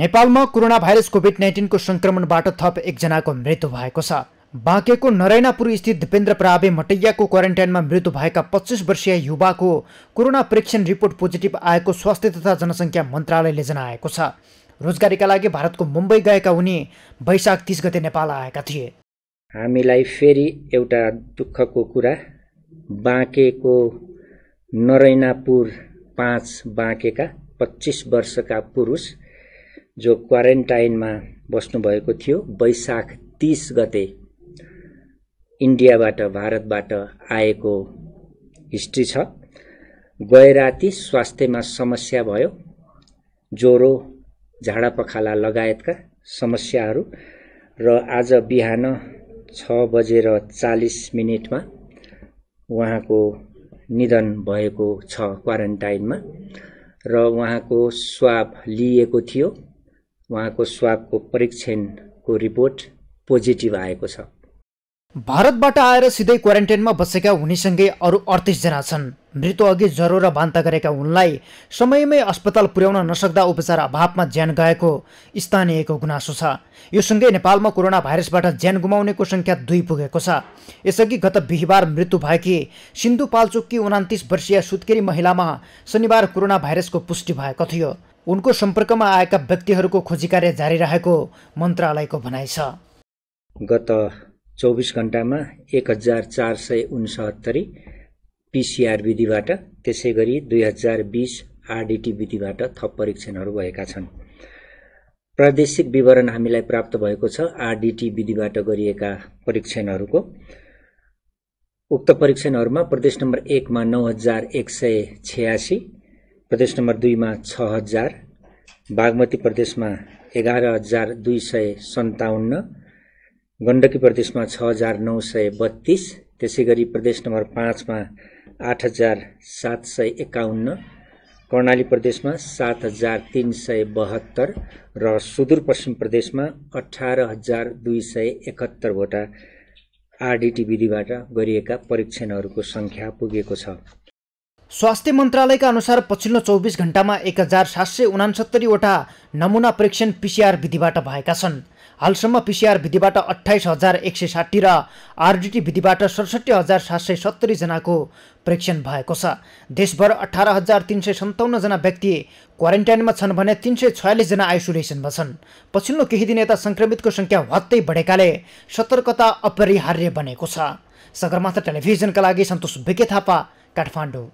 नेपालमा corona virus covid नाइन्टिनको संक्रमणबाट थप एकजनाको मृत्यु भएको छ बाँकेको नरायनापुर स्थित दिपेन्द्र प्रावे मटैयाको क्वारेन्टाइनमा मृत्यु भएका पच्चिस वर्षीय युवाको कोरोना परीक्षण रिपोर्ट पोजिटिभ आएको स्वास्थ्य तथा जनसङ्ख्या मन्त्रालयले जनाएको छ रोजगारीका लागि भारतको मुम्बई गएका उनी वैशाख तिस गते नेपाल आएका थिए हामीलाई फेरि एउटा दुःखको कुरा बाँकेको नरैनापुर पाँच बाँकेका पच्चिस वर्षका पुरुष जो क्वारेन्टाइनमा बस्नुभएको थियो वैशाख तिस गते इन्डियाबाट भारतबाट आएको हिस्ट्री छ गए स्वास्थ्यमा समस्या भयो ज्वरो झाडा पखाला लगायतका समस्याहरू र आज बिहान छ बजेर चालिस मिनटमा उहाँको निधन भएको छ क्वारेन्टाइनमा र उहाँको स्वाब लिएको थियो उहाँको स्वाबको परीक्षणको रिपोर्ट पोजिटिभ आएको छ भारतबाट आएर सिधै क्वारेन्टाइनमा बसेका हुनेसँगै अरू अडतिसजना छन् मृत्यु अघि ज्वरो र बान्ता गरेका उनलाई समयमै अस्पताल पुर्याउन नसक्दा उपचार अभावमा ज्यान गएको स्थानीयको गुनासो छ यो सँगै नेपालमा कोरोना भाइरसबाट ज्यान गुमाउनेको सङ्ख्या दुई पुगेको छ यसअघि गत बिहिबार मृत्यु भएकी सिन्धुपाल्चोककी उनातिस वर्षीय सुत्केरी महिलामा शनिबार कोरोना भाइरसको पुष्टि भएको थियो उनको सम्पर्कमा आएका व्यक्तिहरूको खोजी कार्य जारी रहेको मन्त्रालयको भनाइ छ गत चौबिस घन्टामा एक हजार चार सय उन्सहत्तरी पिसिआर विधिबाट त्यसै गरी दुई हजार बिस आरडिटी विधिबाट थप परीक्षणहरू भएका छन् प्रादेशिक विवरण हामीलाई प्राप्त भएको छ आरडिटी विधिबाट गरिएका परीक्षणहरूको उक्त परीक्षणहरूमा प्रदेश नम्बर एकमा नौ हजार एक सय छयासी प्रदेश नम्बर दुईमा छ हजार बागमती प्रदेशमा एघार हजार दुई सय सन्ताउन्न गण्डकी प्रदेशमा छ हजार नौ सय बत्तिस त्यसै गरी प्रदेश नम्बर पाँचमा आठ हजार सात सय एकाउन्न कर्णाली प्रदेशमा सात हजार तिन सय बहत्तर र सुदूरपश्चिम प्रदेशमा अठार हजार दुई सय एकहत्तरवटा आरडिटी विधिबाट गरिएका परीक्षणहरूको सङ्ख्या पुगेको छ स्वास्थ्य मन्त्रालयका अनुसार पछिल्लो चौबिस घण्टामा एक हजार सात सय उनासत्तरीवटा नमुना परीक्षण पिसिआर विधिबाट भएका छन् हालसम्म पिसिआर विधिबाट अठाइस हजार एक सय साठी र आरडिटी विधिबाट सडसठी हजार सात सय सत्तरीजनाको परीक्षण भएको छ देशभर अठार हजार तिन सय सन्ताउन्नजना व्यक्ति क्वारेन्टाइनमा छन् भने तिन सय छयालिसजना आइसोलेसनमा छन् पछिल्लो केही दिन यता सङ्क्रमितको सङ्ख्या वात्तै बढेकाले सतर्कता अपरिहार्य बनेको छ सगरमाथा टेलिभिजनका लागि सन्तोष विके थापा काठमाडौँ